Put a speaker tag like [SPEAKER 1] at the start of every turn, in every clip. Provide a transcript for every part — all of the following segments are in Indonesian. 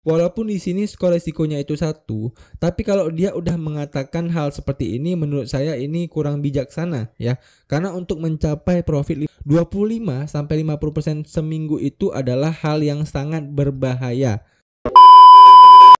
[SPEAKER 1] Walaupun di sini skor resikonya itu satu, tapi kalau dia udah mengatakan hal seperti ini, menurut saya ini kurang bijaksana ya. Karena untuk mencapai profit 25 sampai 50% seminggu itu adalah hal yang sangat berbahaya.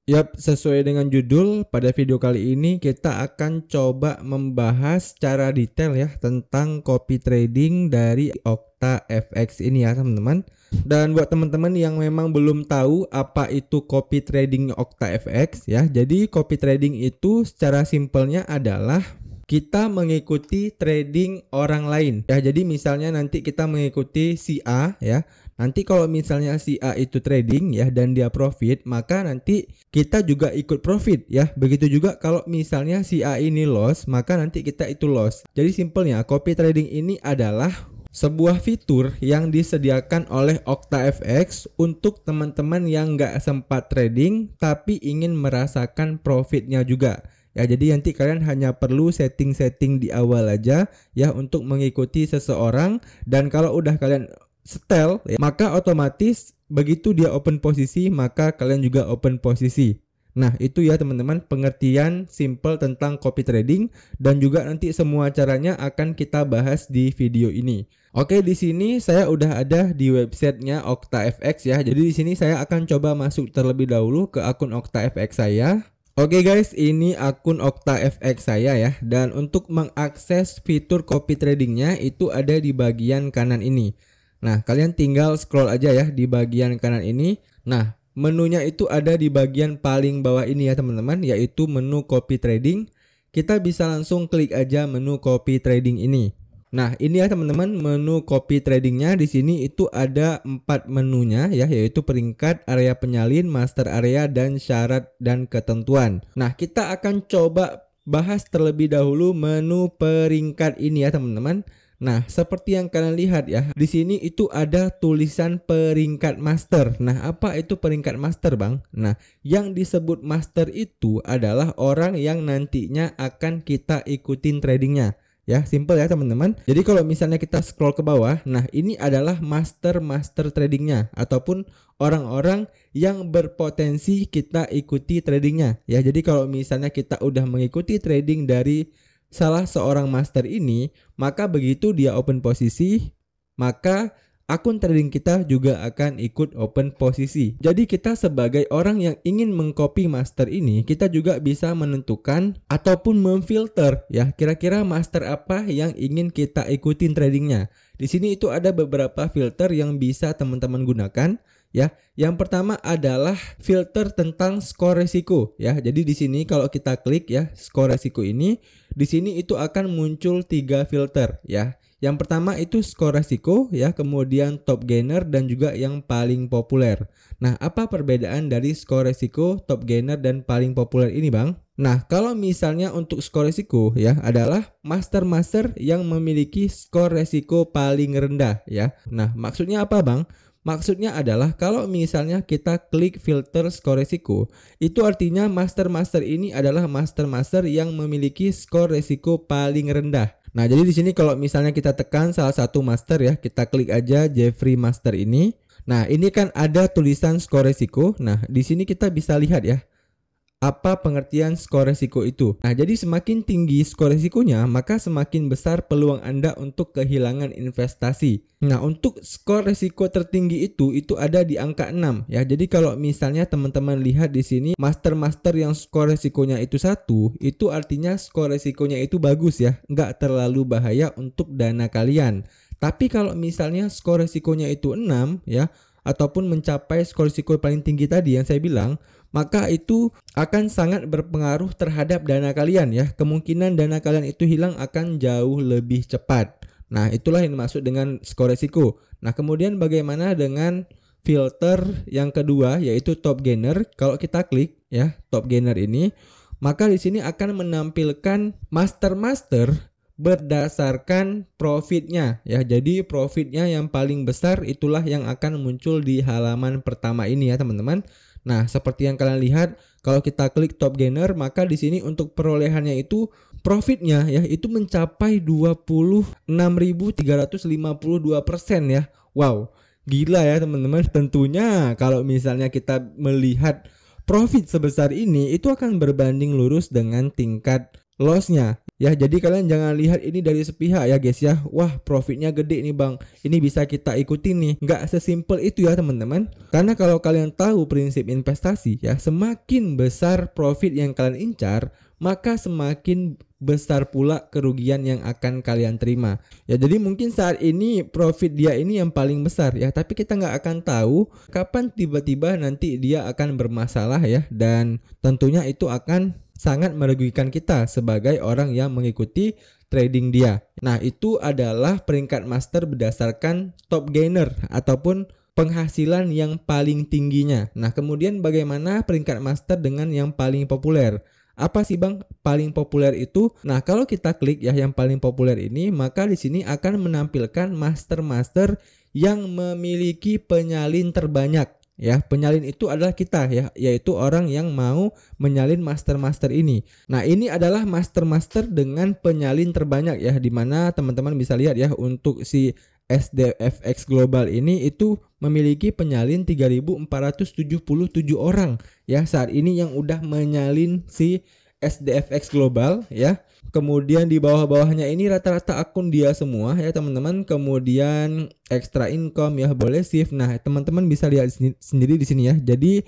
[SPEAKER 1] Yap, sesuai dengan judul, pada video kali ini kita akan coba membahas secara detail ya tentang copy trading dari Okta FX ini ya teman-teman. Dan buat teman-teman yang memang belum tahu apa itu copy trading OctaFX ya. Jadi copy trading itu secara simpelnya adalah kita mengikuti trading orang lain. Ya, jadi misalnya nanti kita mengikuti si A ya. Nanti kalau misalnya si A itu trading ya dan dia profit, maka nanti kita juga ikut profit ya. Begitu juga kalau misalnya si A ini loss, maka nanti kita itu loss. Jadi simpelnya copy trading ini adalah sebuah fitur yang disediakan oleh OctaFX untuk teman-teman yang nggak sempat trading tapi ingin merasakan profitnya juga. Ya, jadi nanti kalian hanya perlu setting-setting di awal aja ya untuk mengikuti seseorang dan kalau udah kalian setel ya, maka otomatis begitu dia open posisi maka kalian juga open posisi. Nah, itu ya teman-teman pengertian simple tentang copy trading dan juga nanti semua caranya akan kita bahas di video ini. Oke, di sini saya udah ada di websitenya OctaFX ya. Jadi di sini saya akan coba masuk terlebih dahulu ke akun OctaFX saya. Oke guys, ini akun OctaFX saya ya. Dan untuk mengakses fitur copy tradingnya itu ada di bagian kanan ini. Nah, kalian tinggal scroll aja ya di bagian kanan ini. Nah, menunya itu ada di bagian paling bawah ini ya teman-teman, yaitu menu copy trading. Kita bisa langsung klik aja menu copy trading ini. Nah, ini ya teman-teman menu copy tradingnya di sini itu ada empat menunya ya yaitu peringkat, area penyalin, master area dan syarat dan ketentuan. Nah, kita akan coba bahas terlebih dahulu menu peringkat ini ya teman-teman. Nah, seperti yang kalian lihat ya, di sini itu ada tulisan peringkat master. Nah, apa itu peringkat master, Bang? Nah, yang disebut master itu adalah orang yang nantinya akan kita ikutin tradingnya ya simple ya teman-teman jadi kalau misalnya kita scroll ke bawah nah ini adalah master master tradingnya ataupun orang-orang yang berpotensi kita ikuti tradingnya ya jadi kalau misalnya kita udah mengikuti trading dari salah seorang master ini maka begitu dia open posisi maka akun trading kita juga akan ikut open posisi. Jadi kita sebagai orang yang ingin mengcopy master ini, kita juga bisa menentukan ataupun memfilter ya kira-kira master apa yang ingin kita ikutin tradingnya. Di sini itu ada beberapa filter yang bisa teman-teman gunakan ya. Yang pertama adalah filter tentang skor resiko ya. Jadi di sini kalau kita klik ya skor resiko ini, di sini itu akan muncul tiga filter ya. Yang pertama itu skor resiko ya, kemudian top gainer dan juga yang paling populer. Nah, apa perbedaan dari skor resiko, top gainer dan paling populer ini, Bang? Nah, kalau misalnya untuk skor resiko ya adalah master-master yang memiliki skor resiko paling rendah ya. Nah, maksudnya apa, Bang? Maksudnya adalah kalau misalnya kita klik filter skor resiko, itu artinya master-master ini adalah master-master yang memiliki skor resiko paling rendah. Nah, jadi di sini kalau misalnya kita tekan salah satu master ya, kita klik aja Jeffrey Master ini. Nah, ini kan ada tulisan skor resiko. Nah, di sini kita bisa lihat ya apa pengertian skor resiko itu. Nah, jadi semakin tinggi skor resikonya, maka semakin besar peluang Anda untuk kehilangan investasi. Nah, untuk skor resiko tertinggi itu itu ada di angka 6 ya. Jadi kalau misalnya teman-teman lihat di sini master-master yang skor resikonya itu satu, itu artinya skor resikonya itu bagus ya, nggak terlalu bahaya untuk dana kalian. Tapi kalau misalnya skor resikonya itu 6 ya, ataupun mencapai skor resiko paling tinggi tadi yang saya bilang, maka itu akan sangat berpengaruh terhadap dana kalian ya. Kemungkinan dana kalian itu hilang akan jauh lebih cepat. Nah, itulah yang dimaksud dengan skor resiko. Nah, kemudian bagaimana dengan filter yang kedua yaitu top gainer? Kalau kita klik ya top gainer ini, maka di sini akan menampilkan master-master berdasarkan profitnya ya. Jadi profitnya yang paling besar itulah yang akan muncul di halaman pertama ini ya teman-teman. Nah, seperti yang kalian lihat, kalau kita klik top gainer, maka di sini untuk perolehannya itu profitnya ya itu mencapai 26.352% ya. Wow, gila ya teman-teman. Tentunya kalau misalnya kita melihat profit sebesar ini itu akan berbanding lurus dengan tingkat lossnya Ya, jadi kalian jangan lihat ini dari sepihak ya guys ya. Wah, profitnya gede nih bang. Ini bisa kita ikuti nih. Nggak sesimpel itu ya teman-teman. Karena kalau kalian tahu prinsip investasi ya, semakin besar profit yang kalian incar, maka semakin besar pula kerugian yang akan kalian terima. Ya jadi mungkin saat ini profit dia ini yang paling besar ya, tapi kita nggak akan tahu kapan tiba-tiba nanti dia akan bermasalah ya dan tentunya itu akan sangat merugikan kita sebagai orang yang mengikuti trading dia. Nah, itu adalah peringkat master berdasarkan top gainer ataupun penghasilan yang paling tingginya. Nah, kemudian bagaimana peringkat master dengan yang paling populer? Apa sih bang paling populer itu? Nah kalau kita klik ya yang paling populer ini maka di sini akan menampilkan master-master yang memiliki penyalin terbanyak ya penyalin itu adalah kita ya yaitu orang yang mau menyalin master-master ini nah ini adalah master-master dengan penyalin terbanyak ya dimana teman-teman bisa lihat ya untuk si SDFX Global ini itu memiliki penyalin 3477 orang ya saat ini yang udah menyalin si SDFX Global ya. Kemudian di bawah-bawahnya ini rata-rata akun dia semua ya teman-teman. Kemudian extra income ya boleh shift. Nah, teman-teman bisa lihat sendiri di sini ya. Jadi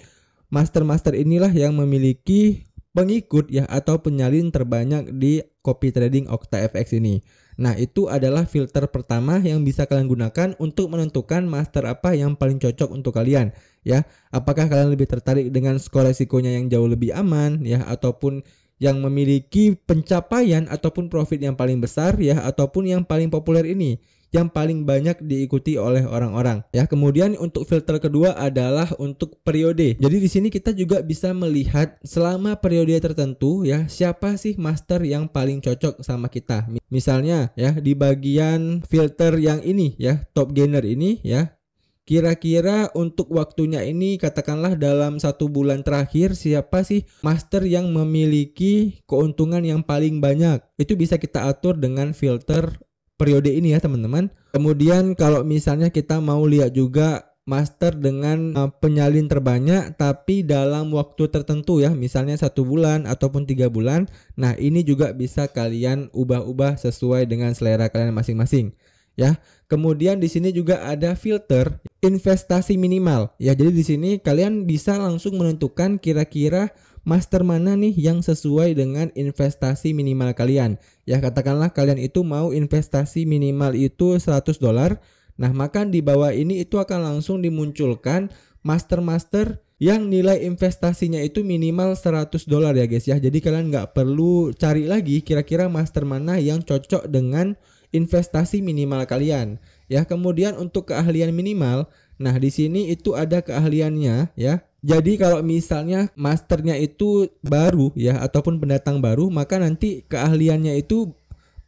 [SPEAKER 1] master-master inilah yang memiliki pengikut ya atau penyalin terbanyak di copy trading OctaFX ini. Nah, itu adalah filter pertama yang bisa kalian gunakan untuk menentukan master apa yang paling cocok untuk kalian, ya. Apakah kalian lebih tertarik dengan skor resikonya yang jauh lebih aman, ya, ataupun yang memiliki pencapaian ataupun profit yang paling besar ya ataupun yang paling populer ini yang paling banyak diikuti oleh orang-orang ya. Kemudian untuk filter kedua adalah untuk periode. Jadi di sini kita juga bisa melihat selama periode tertentu ya siapa sih master yang paling cocok sama kita. Misalnya ya di bagian filter yang ini ya top gainer ini ya Kira-kira untuk waktunya ini katakanlah dalam satu bulan terakhir siapa sih master yang memiliki keuntungan yang paling banyak? Itu bisa kita atur dengan filter periode ini ya teman-teman. Kemudian kalau misalnya kita mau lihat juga master dengan eh, penyalin terbanyak tapi dalam waktu tertentu ya misalnya satu bulan ataupun tiga bulan nah ini juga bisa kalian ubah-ubah sesuai dengan selera kalian masing-masing ya kemudian di sini juga ada filter investasi minimal. Ya, jadi di sini kalian bisa langsung menentukan kira-kira master mana nih yang sesuai dengan investasi minimal kalian. Ya, katakanlah kalian itu mau investasi minimal itu 100 dolar. Nah, maka di bawah ini itu akan langsung dimunculkan master-master yang nilai investasinya itu minimal 100 dolar ya guys ya. Jadi kalian nggak perlu cari lagi kira-kira master mana yang cocok dengan investasi minimal kalian ya. Kemudian untuk keahlian minimal, nah di sini itu ada keahliannya ya. Jadi kalau misalnya masternya itu baru ya ataupun pendatang baru, maka nanti keahliannya itu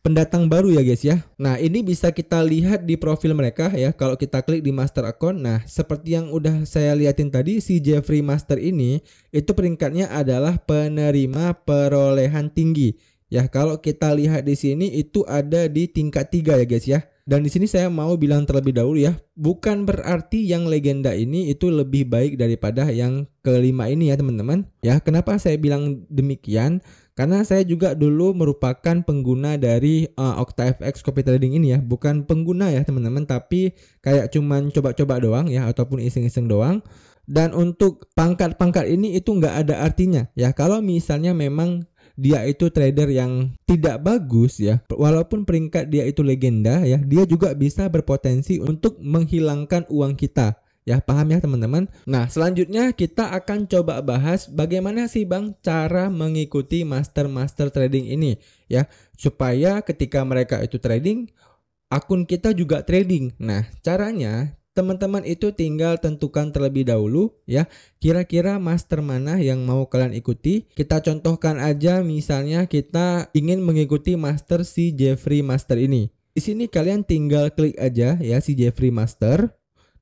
[SPEAKER 1] pendatang baru ya guys ya. Nah, ini bisa kita lihat di profil mereka ya. Kalau kita klik di master account, nah seperti yang udah saya liatin tadi si Jeffrey Master ini itu peringkatnya adalah penerima perolehan tinggi. Ya, kalau kita lihat di sini itu ada di tingkat 3 ya guys ya. Dan di sini saya mau bilang terlebih dahulu ya, bukan berarti yang legenda ini itu lebih baik daripada yang kelima ini ya teman-teman. Ya, kenapa saya bilang demikian? Karena saya juga dulu merupakan pengguna dari uh, eh, OctaFX Copy Trading ini ya, bukan pengguna ya teman-teman, tapi kayak cuman coba-coba doang ya ataupun iseng-iseng doang. Dan untuk pangkat-pangkat ini itu nggak ada artinya ya. Kalau misalnya memang dia itu trader yang tidak bagus ya, walaupun peringkat dia itu legenda ya, dia juga bisa berpotensi untuk menghilangkan uang kita. Ya, paham ya teman-teman? Nah, selanjutnya kita akan coba bahas bagaimana sih Bang cara mengikuti master-master trading ini ya, supaya ketika mereka itu trading akun kita juga trading. Nah, caranya teman-teman itu tinggal tentukan terlebih dahulu ya kira-kira master mana yang mau kalian ikuti kita contohkan aja misalnya kita ingin mengikuti master si Jeffrey Master ini di sini kalian tinggal klik aja ya si Jeffrey Master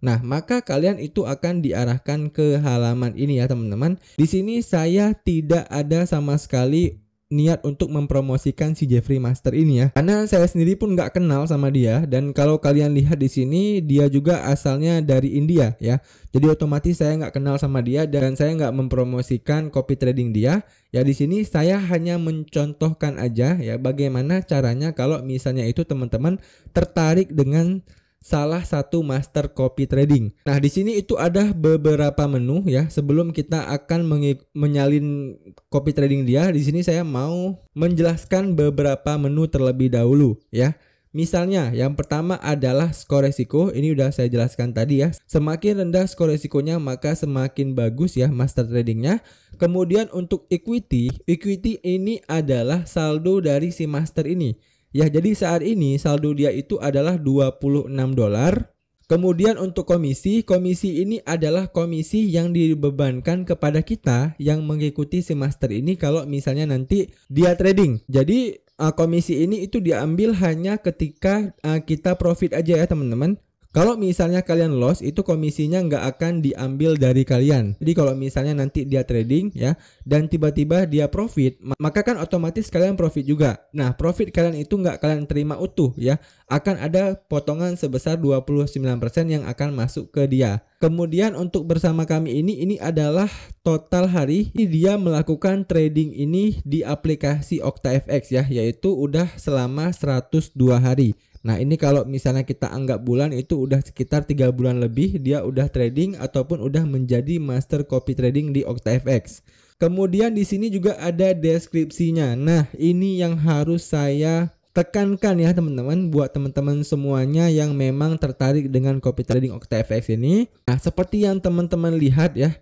[SPEAKER 1] Nah, maka kalian itu akan diarahkan ke halaman ini ya, teman-teman. Di sini saya tidak ada sama sekali niat untuk mempromosikan si Jeffrey Master ini ya. Karena saya sendiri pun nggak kenal sama dia dan kalau kalian lihat di sini dia juga asalnya dari India ya. Jadi otomatis saya nggak kenal sama dia dan saya nggak mempromosikan copy trading dia. Ya di sini saya hanya mencontohkan aja ya bagaimana caranya kalau misalnya itu teman-teman tertarik dengan salah satu master copy trading. Nah, di sini itu ada beberapa menu ya. Sebelum kita akan menyalin copy trading dia, di sini saya mau menjelaskan beberapa menu terlebih dahulu ya. Misalnya, yang pertama adalah skor resiko. Ini udah saya jelaskan tadi ya. Semakin rendah skor resikonya, maka semakin bagus ya master tradingnya. Kemudian untuk equity, equity ini adalah saldo dari si master ini. Ya, jadi saat ini saldo dia itu adalah 26 dolar. Kemudian untuk komisi, komisi ini adalah komisi yang dibebankan kepada kita yang mengikuti semester ini kalau misalnya nanti dia trading. Jadi uh, komisi ini itu diambil hanya ketika uh, kita profit aja ya teman-teman. Kalau misalnya kalian loss, itu komisinya nggak akan diambil dari kalian. Jadi kalau misalnya nanti dia trading ya, dan tiba-tiba dia profit, maka kan otomatis kalian profit juga. Nah, profit kalian itu nggak kalian terima utuh ya. Akan ada potongan sebesar 29% yang akan masuk ke dia. Kemudian untuk bersama kami ini, ini adalah total hari dia melakukan trading ini di aplikasi OctaFX, ya, yaitu udah selama 102 hari. Nah ini kalau misalnya kita anggap bulan itu udah sekitar tiga bulan lebih dia udah trading ataupun udah menjadi master copy trading di OctaFX. Kemudian di sini juga ada deskripsinya. Nah ini yang harus saya tekankan ya teman-teman buat teman-teman semuanya yang memang tertarik dengan copy trading OctaFX ini. Nah, seperti yang teman-teman lihat ya,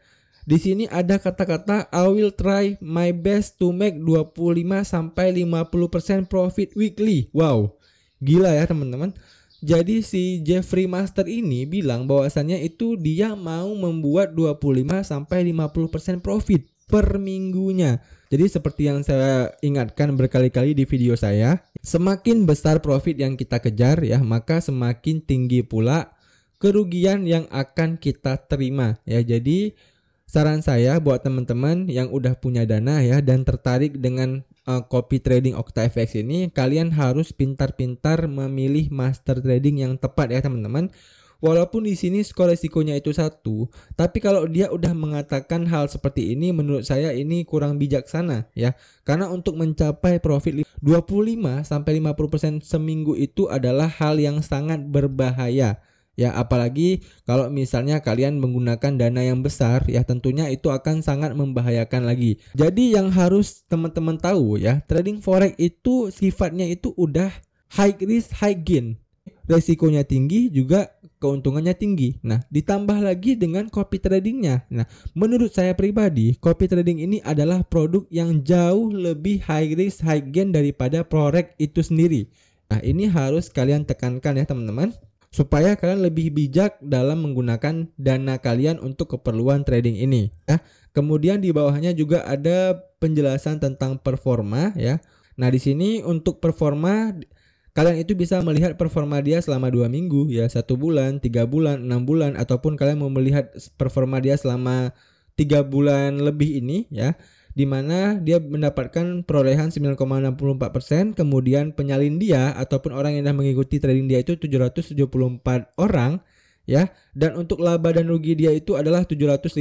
[SPEAKER 1] di sini ada kata-kata I will try my best to make 25 sampai 50% profit weekly. Wow. Gila ya teman-teman. Jadi si Jeffrey Master ini bilang bahwasannya itu dia mau membuat 25 sampai 50% profit per minggunya. Jadi seperti yang saya ingatkan berkali-kali di video saya, semakin besar profit yang kita kejar ya, maka semakin tinggi pula kerugian yang akan kita terima ya. Jadi saran saya buat teman-teman yang udah punya dana ya dan tertarik dengan uh, copy trading OctaFX ini kalian harus pintar-pintar memilih master trading yang tepat ya teman-teman. Walaupun di sini skor resikonya itu satu, tapi kalau dia udah mengatakan hal seperti ini, menurut saya ini kurang bijaksana ya. Karena untuk mencapai profit 25 sampai 50% seminggu itu adalah hal yang sangat berbahaya. Ya, apalagi kalau misalnya kalian menggunakan dana yang besar, ya tentunya itu akan sangat membahayakan lagi. Jadi yang harus teman-teman tahu ya, trading forex itu sifatnya itu udah high risk high gain. Resikonya tinggi juga keuntungannya tinggi. Nah, ditambah lagi dengan copy tradingnya. Nah, menurut saya pribadi, copy trading ini adalah produk yang jauh lebih high risk, high gain daripada forex itu sendiri. Nah, ini harus kalian tekankan ya teman-teman supaya kalian lebih bijak dalam menggunakan dana kalian untuk keperluan trading ini. ya. kemudian di bawahnya juga ada penjelasan tentang performa ya. Nah, di sini untuk performa kalian itu bisa melihat performa dia selama dua minggu ya, satu bulan, tiga bulan, enam bulan, ataupun kalian mau melihat performa dia selama tiga bulan lebih ini ya di mana dia mendapatkan perolehan 9,64%, kemudian penyalin dia ataupun orang yang sudah mengikuti trading dia itu 774 orang ya. Dan untuk laba dan rugi dia itu adalah 752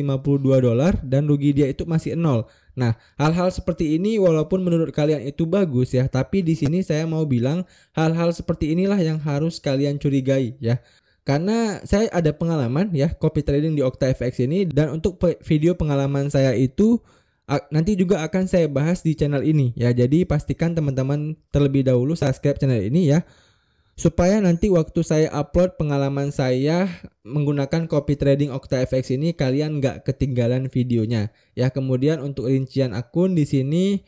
[SPEAKER 1] dolar dan rugi dia itu masih nol. Nah, hal-hal seperti ini walaupun menurut kalian itu bagus ya, tapi di sini saya mau bilang hal-hal seperti inilah yang harus kalian curigai ya. Karena saya ada pengalaman ya copy trading di OctaFX ini dan untuk video pengalaman saya itu nanti juga akan saya bahas di channel ini ya. Jadi pastikan teman-teman terlebih dahulu subscribe channel ini ya supaya nanti waktu saya upload pengalaman saya menggunakan copy trading OctaFX ini kalian nggak ketinggalan videonya ya kemudian untuk rincian akun di sini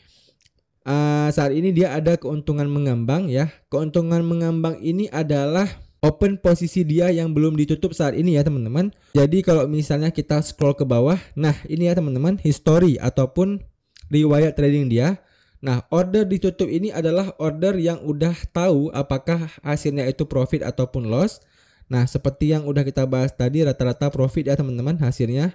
[SPEAKER 1] uh, saat ini dia ada keuntungan mengambang ya keuntungan mengambang ini adalah open posisi dia yang belum ditutup saat ini ya teman-teman. Jadi kalau misalnya kita scroll ke bawah, nah ini ya teman-teman history ataupun riwayat trading dia. Nah, order ditutup ini adalah order yang udah tahu apakah hasilnya itu profit ataupun loss. Nah, seperti yang udah kita bahas tadi rata-rata profit ya teman-teman hasilnya.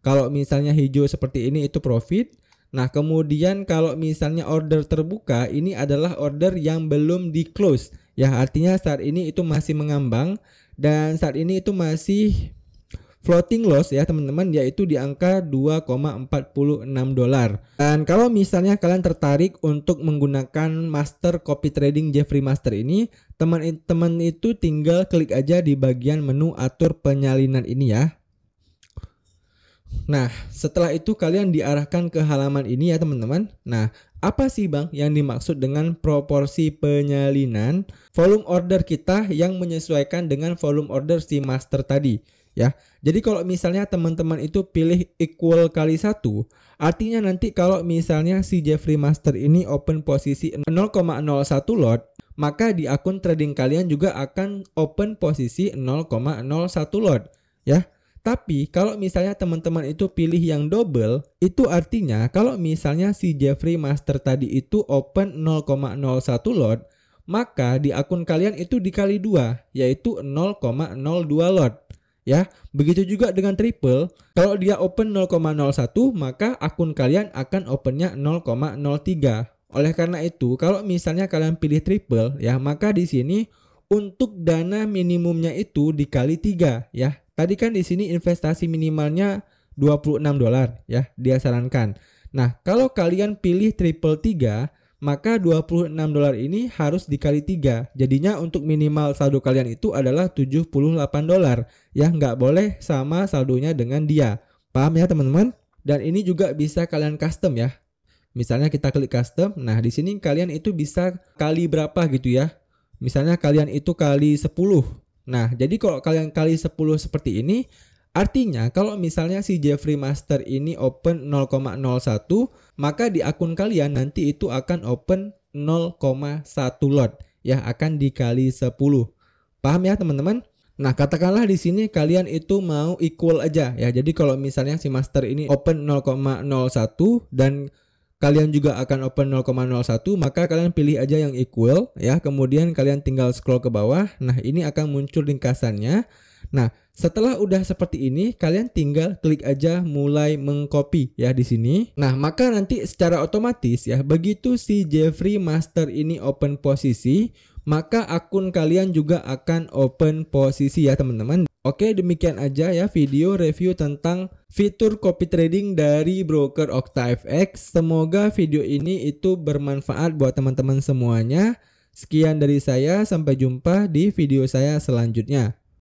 [SPEAKER 1] Kalau misalnya hijau seperti ini itu profit. Nah, kemudian kalau misalnya order terbuka ini adalah order yang belum di close. Ya artinya saat ini itu masih mengambang dan saat ini itu masih floating loss ya teman-teman yaitu di angka 2,46 dolar. Dan kalau misalnya kalian tertarik untuk menggunakan master copy trading Jeffrey Master ini, teman-teman itu tinggal klik aja di bagian menu atur penyalinan ini ya. Nah, setelah itu kalian diarahkan ke halaman ini ya teman-teman. Nah, apa sih Bang yang dimaksud dengan proporsi penyalinan volume order kita yang menyesuaikan dengan volume order si master tadi? ya. Jadi kalau misalnya teman-teman itu pilih equal kali satu, artinya nanti kalau misalnya si Jeffrey Master ini open posisi 0,01 lot, maka di akun trading kalian juga akan open posisi 0,01 lot, ya. Tapi kalau misalnya teman-teman itu pilih yang double, itu artinya kalau misalnya si Jeffrey Master tadi itu open 0,01 lot, maka di akun kalian itu dikali dua, yaitu 0,02 lot. Ya, begitu juga dengan triple. Kalau dia open 0,01, maka akun kalian akan opennya 0,03. Oleh karena itu, kalau misalnya kalian pilih triple, ya maka di sini untuk dana minimumnya itu dikali 3 ya Tadi kan di sini investasi minimalnya 26 dolar ya, dia sarankan. Nah, kalau kalian pilih triple 3, maka 26 dolar ini harus dikali 3. Jadinya untuk minimal saldo kalian itu adalah 78 dolar. Ya, nggak boleh sama saldonya dengan dia. Paham ya teman-teman? Dan ini juga bisa kalian custom ya. Misalnya kita klik custom. Nah, di sini kalian itu bisa kali berapa gitu ya. Misalnya kalian itu kali 10 Nah, jadi kalau kalian kali 10 seperti ini, artinya kalau misalnya si Jeffrey Master ini open 0,01, maka di akun kalian nanti itu akan open 0,1 lot, ya akan dikali 10. Paham ya teman-teman? Nah, katakanlah di sini kalian itu mau equal aja ya. Jadi kalau misalnya si master ini open 0,01 dan kalian juga akan open 0,01 maka kalian pilih aja yang equal ya kemudian kalian tinggal scroll ke bawah nah ini akan muncul ringkasannya nah setelah udah seperti ini kalian tinggal klik aja mulai mengcopy ya di sini nah maka nanti secara otomatis ya begitu si Jeffrey master ini open posisi maka akun kalian juga akan open posisi ya teman-teman Oke, demikian aja ya video review tentang fitur copy trading dari broker OctaFX. Semoga video ini itu bermanfaat buat teman-teman semuanya. Sekian dari saya, sampai jumpa di video saya selanjutnya.